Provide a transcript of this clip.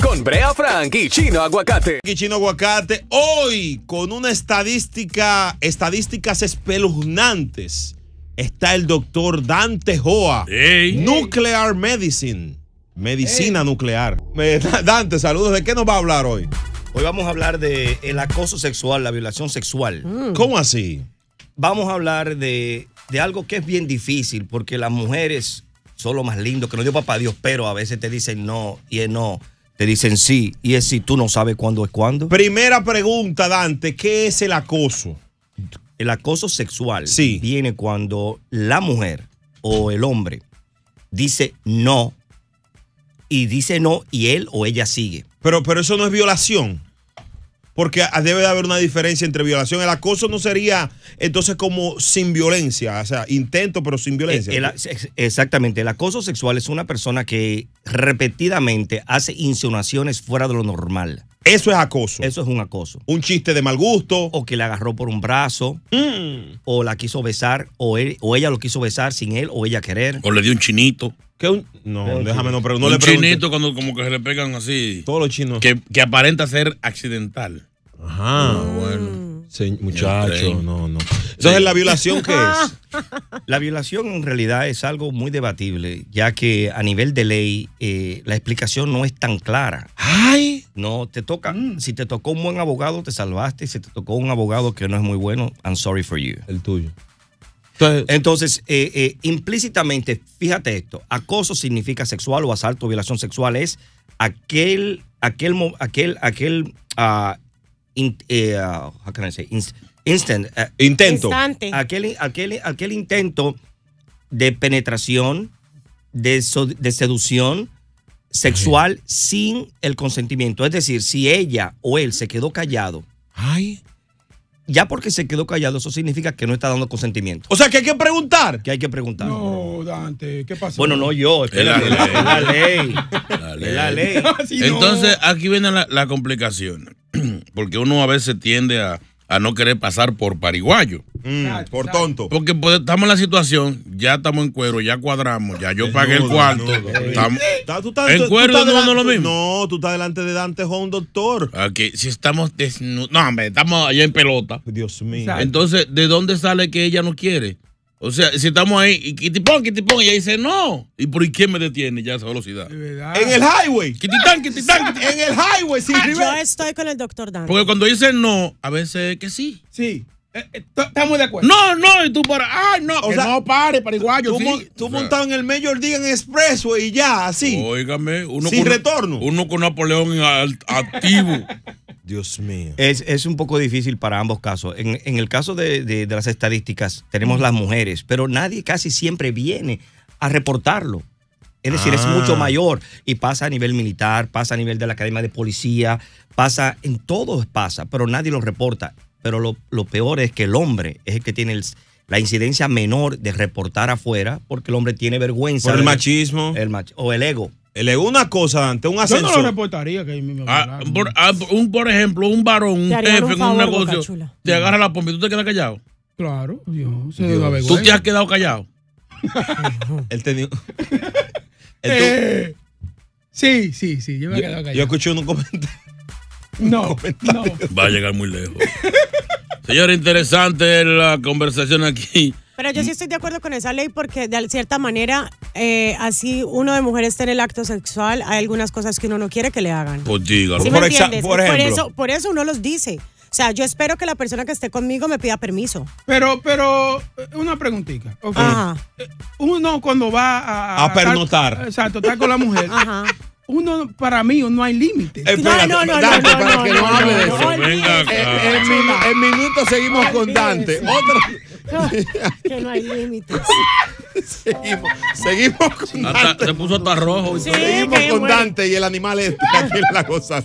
con Brea Frank y Chino Aguacate. Y Chino Aguacate, hoy con una estadística, estadísticas espeluznantes, está el doctor Dante Joa, Nuclear Medicine, Medicina Nuclear. Dante, saludos, ¿de qué nos va a hablar hoy? Hoy vamos a hablar de el acoso sexual, la violación sexual. Mm. ¿Cómo así? Vamos a hablar de, de algo que es bien difícil, porque las mujeres son más lindo que no dio papá Dios, pero a veces te dicen no y es no. Te dicen sí y es sí. Tú no sabes cuándo es cuándo. Primera pregunta, Dante, ¿qué es el acoso? El acoso sexual sí. viene cuando la mujer o el hombre dice no y dice no y él o ella sigue. Pero, pero eso no es violación. Porque debe de haber una diferencia entre violación. El acoso no sería entonces como sin violencia, o sea, intento pero sin violencia. exactamente, el acoso sexual es una persona que repetidamente hace insinuaciones fuera de lo normal. Eso es acoso. Eso es un acoso. Un chiste de mal gusto. O que la agarró por un brazo. Mm. O la quiso besar. O, o ella lo quiso besar sin él o ella querer. O le dio un chinito. ¿Qué un? No, déjame, no, preguntar. no un chinito cuando como que se le pegan así. Todos los chinos. que aparenta ser accidental. Ah, mm. bueno. muchacho, no, no. Entonces, ¿la violación qué es? La violación en realidad es algo muy debatible, ya que a nivel de ley eh, la explicación no es tan clara. ¡Ay! No, te toca. Mm. Si te tocó un buen abogado, te salvaste. Si te tocó un abogado que no es muy bueno, I'm sorry for you. El tuyo. Entonces, eh, eh, implícitamente, fíjate esto: acoso significa sexual o asalto violación sexual es aquel, aquel, aquel, aquel ah, instant, intento. Aquel, aquel, aquel intento de penetración, de, de seducción sexual sin el consentimiento. Es decir, si ella o él se quedó callado. Ay. Ya porque se quedó callado, eso significa que no está dando consentimiento. O sea, que hay que preguntar. Que hay que preguntar. No, Dante, ¿qué pasa? Bueno, no yo, es la, ley. La ley. Ah, Entonces, aquí viene la complicación. porque uno a veces tiende a, no querer pasar por pariguayo. Mm, por tonto. Porque pues, estamos en la situación, ya estamos en cuero, ya cuadramos, ya yo pagué el cuarto. en cuero tú estás lo mismo. No, tú estás delante de Dante un doctor. Aquí, si estamos desnudos. No, hombre, estamos allá en pelota. Dios mío. Entonces, ¿de dónde sale que ella no quiere? O sea, si estamos ahí, y quitipón, quitipón, y ella dice no. ¿Y por qué me detiene ya a esa velocidad? En el highway. Quititán, quititán, En el highway, sí, ah, Yo estoy con el doctor Dan. Porque cuando dice no, a veces que sí. Sí. Eh, eh, estamos de acuerdo. No, no, y tú para. Ay, no, o que no pare, pariguayo. Tú, sí. tú montado en el Major D en y ya, así. Óigame, uno. Sin retorno. Uno con Napoleón activo. Dios mío. Es, un poco difícil para ambos casos. En, el caso de, las estadísticas, tenemos las mujeres, pero nadie casi siempre viene a reportarlo. Es decir, es ah. mucho mayor y pasa a nivel militar, pasa a nivel de la academia de policía, pasa en todo pasa, pero nadie lo reporta. Pero lo, peor es que el hombre es el que tiene la incidencia menor de reportar afuera porque el hombre tiene vergüenza. Por el machismo. El, o el ego. Eh, le digo una cosa, ante un ascensor. Yo no lo reportaría que me ah, por, ah, un, por ejemplo, un varón, un jefe un en un negocio, te agarra la pompa y tú te quedas callado. Claro, Dios, Dios. ¿Tú te has quedado callado? Él tenía... Eh, sí, sí, sí, yo me he quedado callado. Yo escuché un comentario. No, no. Va a llegar muy lejos. Señor, interesante la conversación aquí. Pero yo sí estoy de acuerdo con esa ley porque de cierta manera, así uno de mujeres en el acto sexual, hay algunas cosas que uno no quiere que le hagan. Pues dígalo. por, eso, por eso uno los dice. O sea, yo espero que la persona que esté conmigo me pida permiso. Pero, pero, una preguntita. Uno cuando va a... A pernotar. exacto, está con la mujer. uno para mí no hay límite. No, no, no, Dante, para que no hable de en, minutos seguimos con Dante. Otro. que no hay límites. Seguimos, seguimos con Dante. Se puso hasta rojo. seguimos con Dante y el animal este aquí la cosa